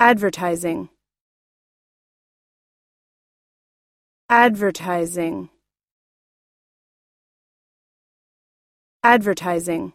advertising advertising advertising